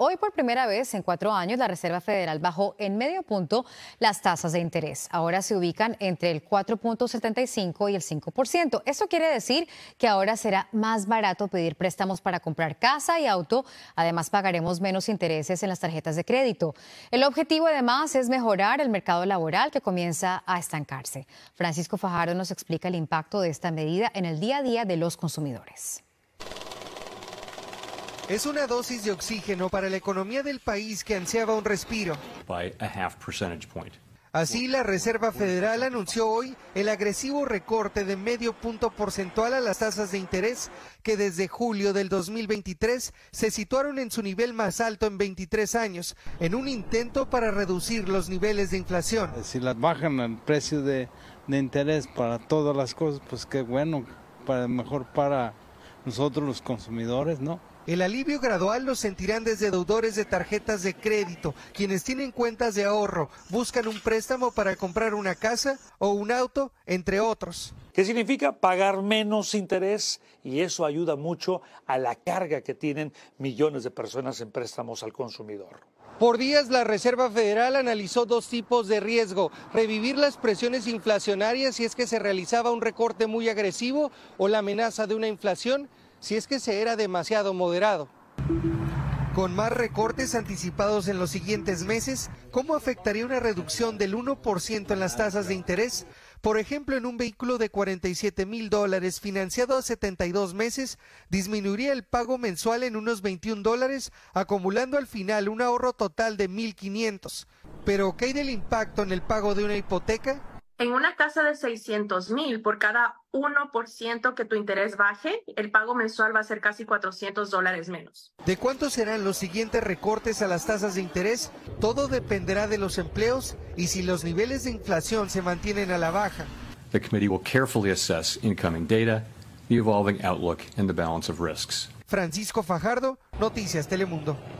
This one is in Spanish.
Hoy por primera vez en cuatro años la Reserva Federal bajó en medio punto las tasas de interés. Ahora se ubican entre el 4.75 y el 5%. Eso quiere decir que ahora será más barato pedir préstamos para comprar casa y auto. Además pagaremos menos intereses en las tarjetas de crédito. El objetivo además es mejorar el mercado laboral que comienza a estancarse. Francisco Fajardo nos explica el impacto de esta medida en el día a día de los consumidores. Es una dosis de oxígeno para la economía del país que ansiaba un respiro. Así, la Reserva Federal anunció hoy el agresivo recorte de medio punto porcentual a las tasas de interés, que desde julio del 2023 se situaron en su nivel más alto en 23 años, en un intento para reducir los niveles de inflación. Si las bajan el precio de, de interés para todas las cosas, pues qué bueno, para mejor para nosotros los consumidores, ¿no? El alivio gradual lo sentirán desde deudores de tarjetas de crédito, quienes tienen cuentas de ahorro, buscan un préstamo para comprar una casa o un auto, entre otros. ¿Qué significa pagar menos interés? Y eso ayuda mucho a la carga que tienen millones de personas en préstamos al consumidor. Por días la Reserva Federal analizó dos tipos de riesgo, revivir las presiones inflacionarias si es que se realizaba un recorte muy agresivo o la amenaza de una inflación si es que se era demasiado moderado. Con más recortes anticipados en los siguientes meses, ¿cómo afectaría una reducción del 1% en las tasas de interés? Por ejemplo, en un vehículo de 47 mil dólares financiado a 72 meses, disminuiría el pago mensual en unos 21 dólares, acumulando al final un ahorro total de 1.500. Pero, ¿qué hay del impacto en el pago de una hipoteca? En una casa de 600 mil, por cada 1% que tu interés baje, el pago mensual va a ser casi 400 dólares menos. ¿De cuántos serán los siguientes recortes a las tasas de interés? Todo dependerá de los empleos y si los niveles de inflación se mantienen a la baja. Francisco Fajardo, Noticias Telemundo.